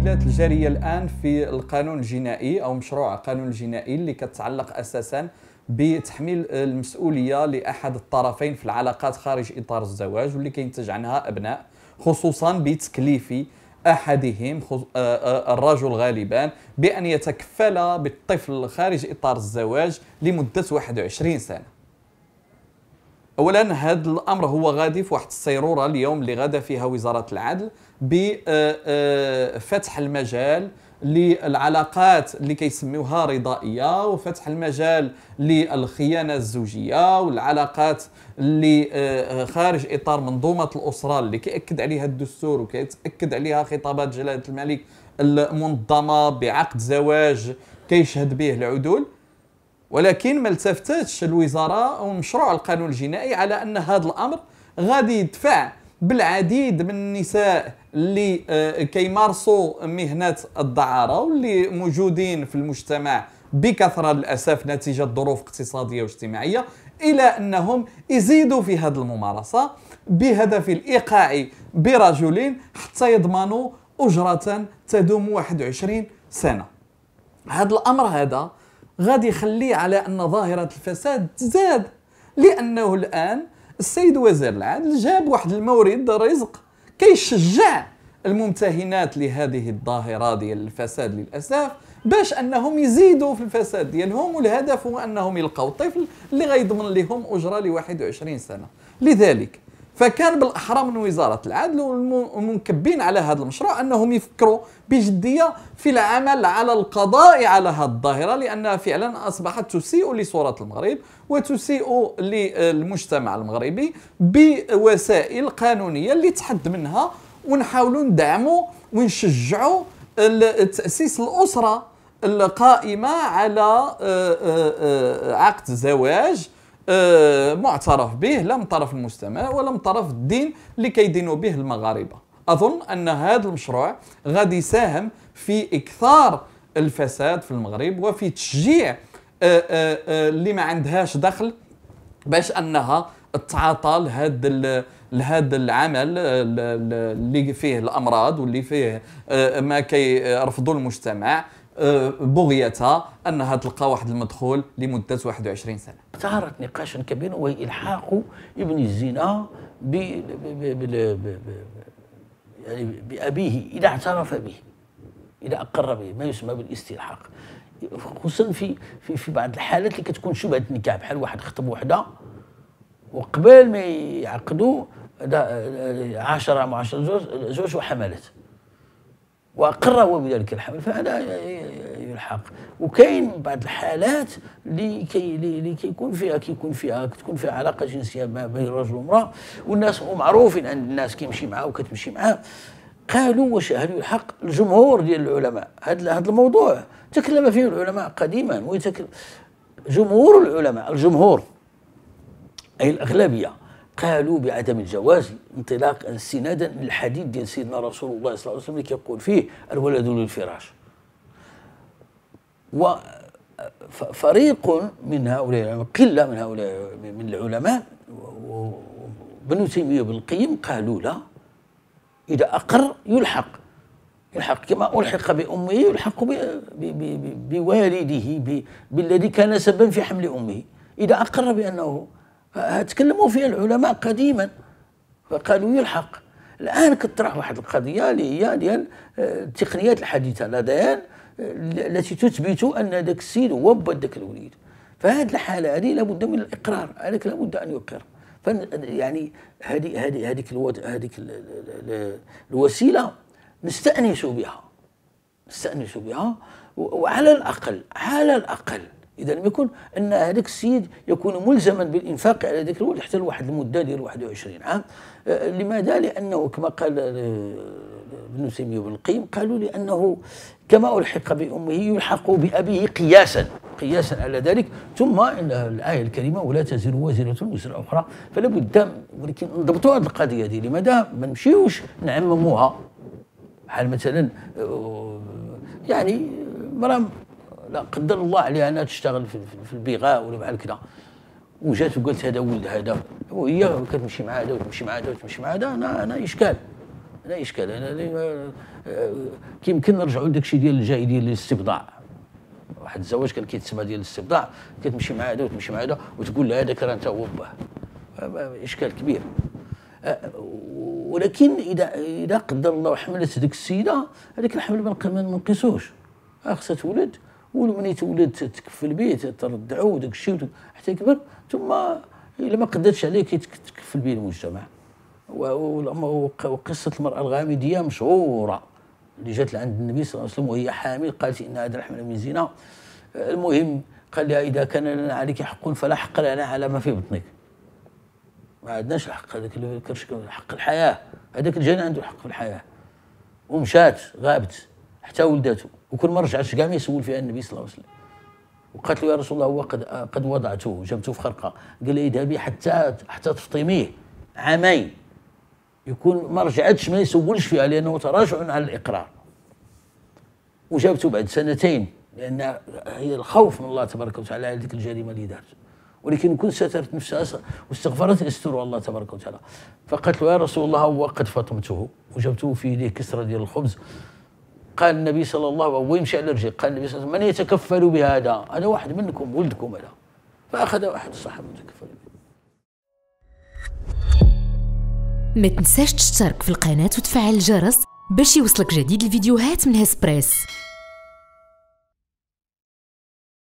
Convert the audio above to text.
التعديلات الجاريه الان في القانون الجنائي او مشروع القانون الجنائي اللي كتتعلق اساسا بتحميل المسؤوليه لاحد الطرفين في العلاقات خارج اطار الزواج واللي كينتج عنها ابناء خصوصا بتكليف احدهم آه، آه، الرجل غالبا بان يتكفل بالطفل خارج اطار الزواج لمده 21 سنه اولا هذا الامر هو غادي في واحد السيروره اليوم اللي غادا فيها وزاره العدل بفتح آه، آه، المجال للعلاقات اللي كيسميوها رضائيه وفتح المجال للخيانه الزوجيه والعلاقات اللي آه، خارج اطار منظومه الاسره اللي كيأكد عليها الدستور وكيتاكد عليها خطابات جلاله الملك المنظمه بعقد زواج كيشهد به العدول ولكن ما التفتتش الوزاره او مشروع القانون الجنائي على ان هذا الامر غادي يدفع بالعديد من النساء اللي آه، كيمارسوا مهنه الدعاره واللي موجودين في المجتمع بكثره للاسف نتيجه ظروف اقتصاديه واجتماعيه الى انهم يزيدوا في هذه الممارسه بهدف الايقاع برجل حتى يضمنوا اجره تدوم 21 سنه هذا الامر هذا غادي يخليه على ان ظاهره الفساد تزاد لانه الان السيد وزير العدل جاب واحد المورد رزق كيشجع الممتهنات لهذه الظاهره ديال الفساد للاسف باش انهم يزيدوا في الفساد ديالهم والهدف هو انهم يلقاو طفل اللي غيضمن لهم اجره ل 21 سنه لذلك فكان بالاحرى من وزاره العدل والمنكبين على هذا المشروع انهم يفكروا بجديه في العمل على القضاء على هذه الظاهره لانها فعلا اصبحت تسيء لصوره المغرب وتسيء للمجتمع المغربي بوسائل قانونيه اللي تحد منها ونحاولوا ندعموا ونشجعوا تاسيس الاسره القائمه على آه، آه، آه، عقد زواج آه، معترف به لا من طرف المجتمع ولا من طرف الدين اللي كيدينوا به المغاربه اظن ان هذا المشروع غادي يساهم في اكثار الفساد في المغرب وفي تشجيع آه، آه، اللي ما عندهاش دخل باش انها تعاطى لهذا لهذا العمل اللي فيه الامراض واللي فيه ما كيرفضوا المجتمع بغيتها انها تلقى واحد المدخول لمده 21 سنه. صارت نقاشا كبيرا وهي الحاق ابن الزنا ب يعني بابيه اذا اعترف به اذا اقر به ما يسمى بالاستلحاق خصوصا في في في بعض الحالات اللي كتكون شبهه نكاح بحال واحد خطب وحده وقبل ما يعقدوا 10 مع 10 زوج زوج وحملت واقروا بذلك الحمل فهذا يلحق وكاين بعض الحالات اللي كي اللي كيكون فيها كيكون فيها تكون فيها علاقه جنسيه ما بين رجل والمراه والناس ومعروفين ان الناس كيمشي معاه وكتمشي معاه قالوا واش هل يلحق الجمهور ديال العلماء هذا هذا الموضوع تكلم فيه العلماء قديما ويتكلم جمهور العلماء الجمهور اي الاغلبيه قالوا بعدم الجواز انطلاقا استنادا للحديث ديال سيدنا رسول الله صلى الله عليه وسلم اللي كيقول فيه الولد للفراش وفريق من هؤلاء قله من هؤلاء من العلماء بنو تيميه وابن القيم قالوا لا اذا اقر يلحق يلحق كما الحق بامه يلحق بوالده بالذي كان سببا في حمل امه اذا اقر بانه تكلموا فيها العلماء قديما فقالوا يلحق الان كطرح واحد القضيه اللي هي ديال آه، التقنيات الحديثه لديان آه، التي تثبت ان ذاك السيد هو با ذاك الوليد فهذه الحاله هذه لابد من الاقرار هذاك لابد ان يقر يعني هذه هذه هذيك هذيك الوسيله نستانس بها نستانس بها وعلى الاقل على الاقل اذا لم يكن ان هذاك السيد يكون ملزما بالانفاق على ذاك الولد حتى لواحد المده ديال 21 عام أه، لماذا؟ لانه كما قال أه، ابن تيميه وابن القيم قالوا لانه كما الحق بامه يلحق بابيه قياسا قياسا على ذلك ثم الايه الكريمه ولا تزر وازره وزر اخرى فلا بد ولكن نضبطوا هذه القضيه هذه لماذا ما نمشيوش نعمموها بحال مثلا أه، يعني مرام لا قدر الله عليها انها تشتغل في, في البغاء ولا بحال كذا وجات وقالت هذا ولد هذا وهي كتمشي مع هذا وتمشي مع هذا وتمشي مع هذا انا انا اشكال انا اشكال انا أه، كيمكن نرجعوا لذاك الشيء ديال الجاي ديال الاستبضاع واحد الزواج كان كيتسمى ديال الاستبضاع كتمشي مع هذا وتمشي مع هذا وتقول له هذاك راه انت هو باه اشكال كبير أه، ولكن اذا اذا قدر الله حملت ديك السيده هذيك الحمل ما نقيسوش أه، خاصها تولد ومني تولد تكفي به تردعو وداك الشيء حتى يكبر ثم الا ما قدرتش عليه كيتكفل به المجتمع وقصه المراه الغامديه مشهوره اللي جات لعند النبي صلى الله عليه وسلم وهي حامل قالت ان هذا الحمل من زنا المهم قال لها اذا كان لنا عليك حق فلا حق لنا على ما في بطنك ما عندناش الحق هذاك الكرش حق الحياه هذاك الجن عنده حق في الحياه ومشات غابت حتى ولدته وكل ما كاع ما يسول فيها النبي صلى الله عليه وسلم وقالت له يا رسول الله هو قد قد وضعته جبته في خرقه قال لي اذهبي حتى حتى تفطميه عامين يكون ما رجعتش ما يسولش فيها لانه تراجع على الاقرار وجابته بعد سنتين لان هي الخوف من الله تبارك وتعالى على ذيك الجريمه اللي دارت ولكن كل سترت نفسها واستغفرت يستر الله تبارك وتعالى فقالت له يا رسول الله هو قد فطمته وجبته في يديه كسره ديال الخبز قال النبي صلى الله عليه وسلم ويمشي على رجليه قال النبي صلى الله عليه وسلم من يتكفل بهذا هذا واحد منكم ولدكم هذا فأخذ واحد الصحابة يتكفل به ما تنساش تشترك في القناة وتفعل الجرس باش يوصلك جديد الفيديوهات من هسبريس